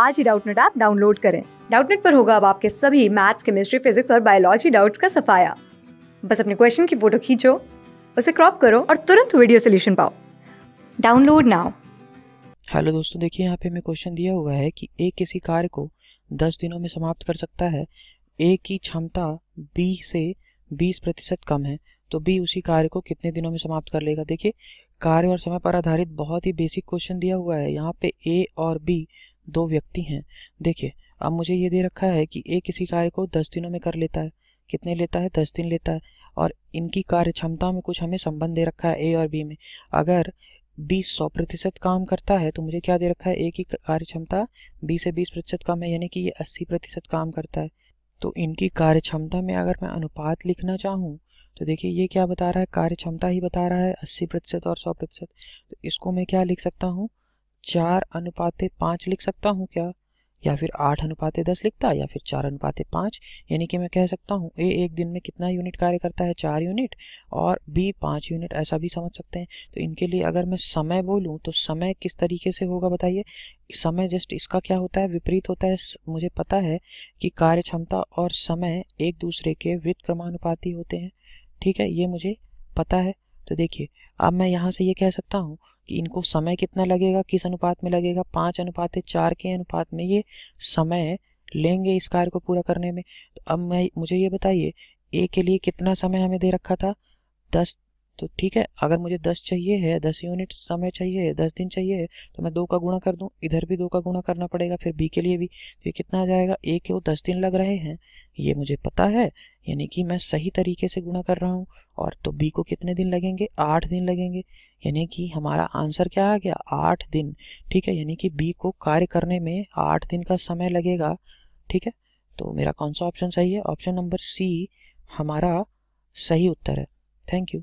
आज ही Doubtnut app download करें डाउटनेट पर होगा अब आपके सभी मैथ्स केमिस्ट्री फिजिक्स और बायोलॉजी डाउट्स का सफाया बस अपने क्वेश्चन की फोटो खींचो उसे क्रॉप करो और तुरंत वीडियो सोल्यूशन पाओ डाउनलोड नाउ हेलो दोस्तों देखिए यहाँ पे हमें क्वेश्चन दिया हुआ है कि ए किसी कार्य को दस दिनों में समाप्त कर सकता है ए की क्षमता बी से बीस प्रतिशत कम है तो बी उसी कार्य को कितने दिनों में समाप्त कर लेगा देखिए कार्य और समय पर आधारित बहुत ही बेसिक क्वेश्चन दिया हुआ है यहाँ पे ए और बी दो व्यक्ति हैं देखिए अब मुझे ये दे रखा है कि ए किसी कार्य को दस दिनों में कर लेता है कितने लेता है दस दिन लेता है और इनकी कार्य क्षमता में कुछ हमें संबंध दे रखा है ए और बी में अगर बी सौ प्रतिशत काम करता है तो मुझे क्या दे रखा है ए की कार्य क्षमता बी से बीस प्रतिशत कम है यानी कि ये अस्सी प्रतिशत काम करता है तो इनकी कार्य क्षमता में अगर मैं अनुपात लिखना चाहूँ तो देखिए ये क्या बता रहा है कार्य क्षमता ही बता रहा है अस्सी प्रतिशत और सौ प्रतिशत तो इसको मैं क्या लिख सकता हूँ चार अनुपाते पाँच लिख सकता हूँ क्या या फिर आठ अनुपाते दस लिखता या फिर चार अनुपाते पाँच यानी कि मैं कह सकता हूँ ए एक दिन में कितना यूनिट कार्य करता है चार यूनिट और बी पाँच यूनिट ऐसा भी समझ सकते हैं तो इनके लिए अगर मैं समय बोलूँ तो समय किस तरीके से होगा बताइए समय जस्ट इसका क्या होता है विपरीत होता है मुझे पता है कि कार्य क्षमता और समय एक दूसरे के वित्त क्रमानुपाती होते हैं ठीक है ये मुझे पता है तो देखिए अब मैं यहाँ से ये कह सकता हूँ कि इनको समय कितना लगेगा किस अनुपात में लगेगा पाँच अनुपात चार के अनुपात में ये समय लेंगे इस कार्य को पूरा करने में तो अब मैं मुझे ये बताइए ए के लिए कितना समय हमें दे रखा था दस तो ठीक है अगर मुझे दस चाहिए है दस यूनिट समय चाहिए दस दिन चाहिए तो मैं दो का गुणा कर दूँ इधर भी दो का गुणा करना पड़ेगा फिर बी के लिए भी तो ये कितना आ जाएगा ए के वो दस दिन लग रहे हैं ये मुझे पता है यानी कि मैं सही तरीके से गुणा कर रहा हूँ और तो बी को कितने दिन लगेंगे आठ दिन लगेंगे यानी कि हमारा आंसर क्या आ गया आठ दिन ठीक है यानी कि बी को कार्य करने में आठ दिन का समय लगेगा ठीक है तो मेरा कौन सा ऑप्शन सही है ऑप्शन नंबर सी हमारा सही उत्तर है थैंक यू